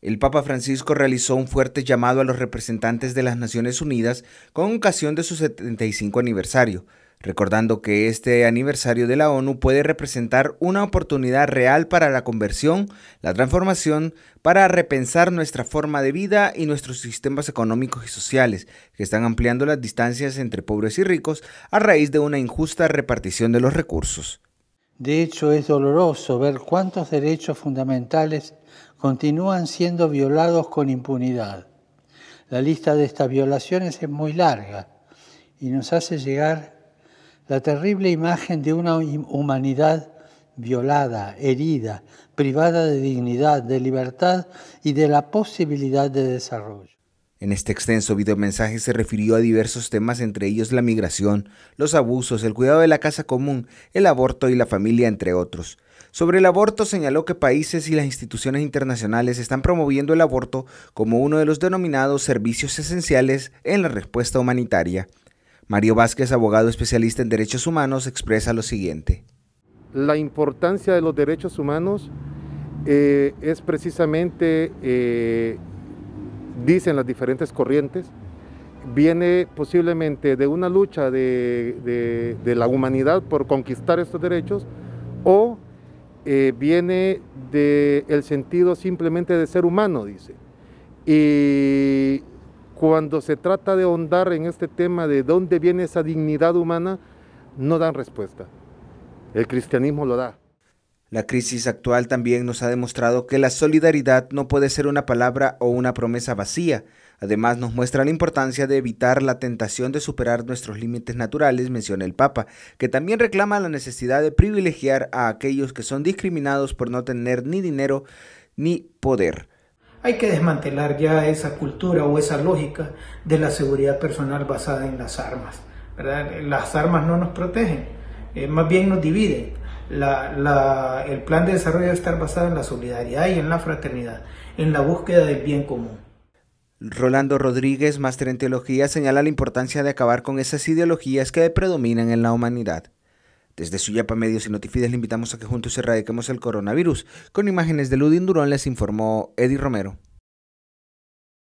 El Papa Francisco realizó un fuerte llamado a los representantes de las Naciones Unidas con ocasión de su 75 aniversario, recordando que este aniversario de la ONU puede representar una oportunidad real para la conversión, la transformación, para repensar nuestra forma de vida y nuestros sistemas económicos y sociales, que están ampliando las distancias entre pobres y ricos a raíz de una injusta repartición de los recursos. De hecho, es doloroso ver cuántos derechos fundamentales continúan siendo violados con impunidad. La lista de estas violaciones es muy larga y nos hace llegar la terrible imagen de una humanidad violada, herida, privada de dignidad, de libertad y de la posibilidad de desarrollo. En este extenso videomensaje se refirió a diversos temas, entre ellos la migración, los abusos, el cuidado de la casa común, el aborto y la familia, entre otros. Sobre el aborto señaló que países y las instituciones internacionales están promoviendo el aborto como uno de los denominados servicios esenciales en la respuesta humanitaria. Mario Vázquez, abogado especialista en derechos humanos, expresa lo siguiente. La importancia de los derechos humanos eh, es precisamente eh, dicen las diferentes corrientes, viene posiblemente de una lucha de, la humanidad por conquistar estos derechos o eh, viene del sentido simplemente de ser humano, dice. Y cuando se trata de ahondar en este tema de dónde viene esa dignidad humana, no dan respuesta. El cristianismo lo da. La crisis actual también nos ha demostrado que la solidaridad no puede ser una palabra o una promesa vacía. Además, nos muestra la importancia de evitar la tentación de superar nuestros límites naturales, menciona el Papa, que también reclama la necesidad de privilegiar a aquellos que son discriminados por no tener ni dinero ni poder. Hay que desmantelar ya esa cultura o esa lógica de la seguridad personal basada en las armas. Las armas no nos protegen, eh, más bien nos dividen el plan de desarrollo debe estar basado en la solidaridad y en la fraternidad, en la búsqueda del bien común. Rolando Rodríguez, máster en teología, señala la importancia de acabar con esas ideologías que predominan en la humanidad. Desde Suyapa Medios y Notifides le invitamos a que juntos erradiquemos el coronavirus. Con imágenes de Ludin Durón les informó Eddie Romero.